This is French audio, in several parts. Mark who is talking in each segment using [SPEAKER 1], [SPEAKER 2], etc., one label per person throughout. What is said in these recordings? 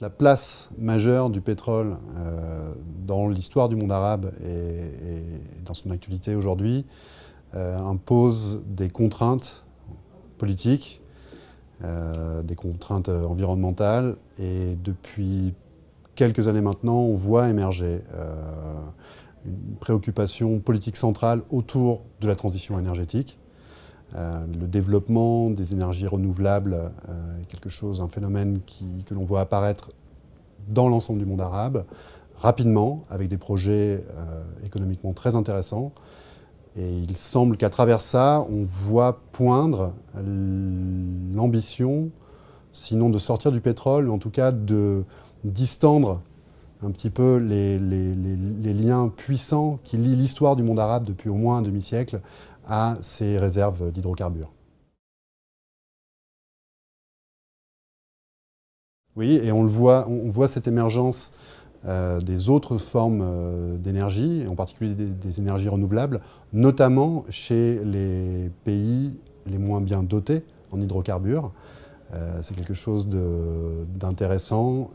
[SPEAKER 1] La place majeure du pétrole euh, dans l'histoire du monde arabe et, dans son actualité aujourd'hui euh, impose des contraintes politiques, euh, des contraintes environnementales et depuis quelques années maintenant on voit émerger une préoccupation politique centrale autour de la transition énergétique euh, le développement des énergies renouvelables euh, est quelque chose, un phénomène que l'on voit apparaître dans l'ensemble du monde arabe, rapidement, avec des projets euh, économiquement très intéressants. Et il semble qu'à travers ça, on voit poindre l'ambition, sinon de sortir du pétrole, en tout cas de distendre un petit peu les, liens puissants qui lient l'histoire du monde arabe depuis au moins un demi-siècle à ces réserves d'hydrocarbures. Oui, et on, voit, on voit cette émergence euh, des autres formes euh, d'énergie, en particulier des, énergies renouvelables, notamment chez les pays les moins bien dotés en hydrocarbures. Euh, c'est quelque chose d'intéressant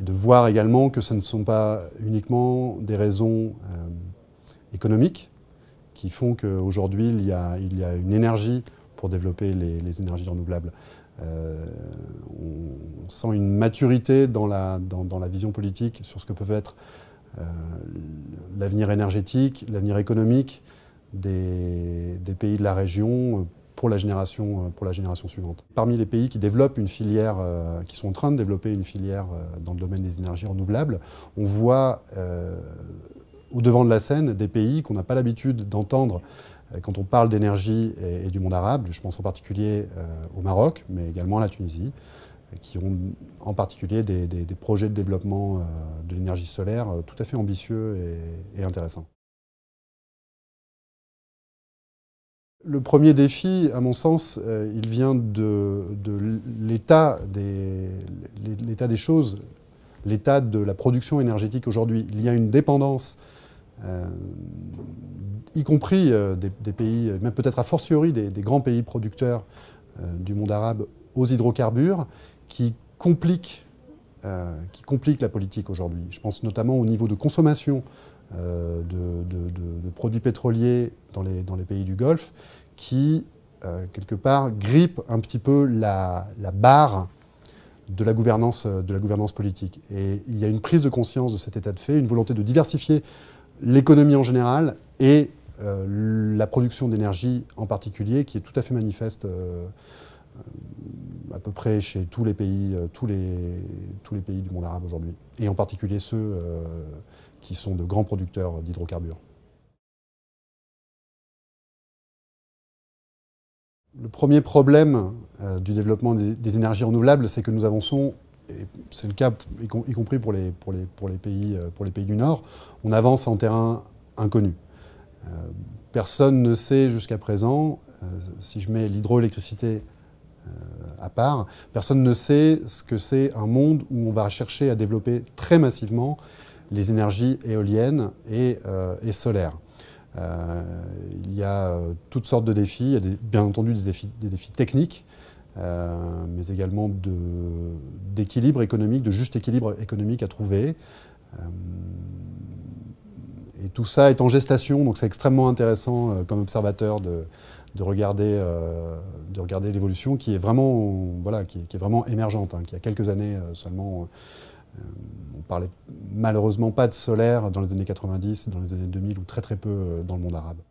[SPEAKER 1] et de voir également que ce ne sont pas uniquement des raisons euh, économiques qui font qu'aujourd'hui il, y a une énergie pour développer les, énergies renouvelables. Euh, on, sent une maturité dans la, vision politique sur ce que peuvent être euh, l'avenir énergétique, l'avenir économique des, pays de la région pour la génération, euh, pour la génération suivante. Parmi les pays qui développent une filière, euh, qui sont en train de développer une filière euh, dans le domaine des énergies renouvelables, on voit au devant de la scène des pays qu'on n'a pas l'habitude d'entendre quand on parle d'énergie et, du monde arabe, je pense en particulier au Maroc, mais également à la Tunisie, qui ont en particulier des, projets de développement de l'énergie solaire tout à fait ambitieux et, et intéressants. Le premier défi, à mon sens, euh, il vient de, l'état des, choses, l'état de la production énergétique aujourd'hui. Il y a une dépendance, euh, y compris euh, des, pays, même peut-être a fortiori des, des, grands pays producteurs du monde arabe aux hydrocarbures, qui complique euh, qui compliquent la politique aujourd'hui. Je pense notamment au niveau de consommation euh, de, produits pétroliers dans les, pays du Golfe, qui, euh, quelque part, grippe un petit peu la, barre de la gouvernance, politique. Et il y a une prise de conscience de cet état de fait, une volonté de diversifier l'économie en général et la production d'énergie en particulier, qui est tout à fait manifeste à peu près chez euh, tous les pays, du monde arabe aujourd'hui, et en particulier ceux euh, qui sont de grands producteurs d'hydrocarbures. Le premier problème euh, du développement des, énergies renouvelables, c'est que nous avançons, et c'est le cas y, compris pour les, pour, les, pays, du Nord, on avance en terrain inconnu. personne ne sait jusqu'à présent, si je mets l'hydroélectricité à part. Personne ne sait ce que c'est un monde où on va chercher à développer très massivement les énergies éoliennes et, euh, solaires. Euh, il y a euh, toutes sortes de défis, bien entendu des défis, techniques, mais également d'équilibre économique, de juste équilibre économique à trouver. et tout ça est en gestation, donc c'est extrêmement intéressant comme observateur de, de regarder, euh, regarder l'évolution qui est vraiment, voilà, qui, vraiment émergente, hein, qui a quelques années euh, seulement. on euh, on parlait malheureusement pas de solaire dans les années 90, dans les années 2000 ou très très peu dans le monde arabe.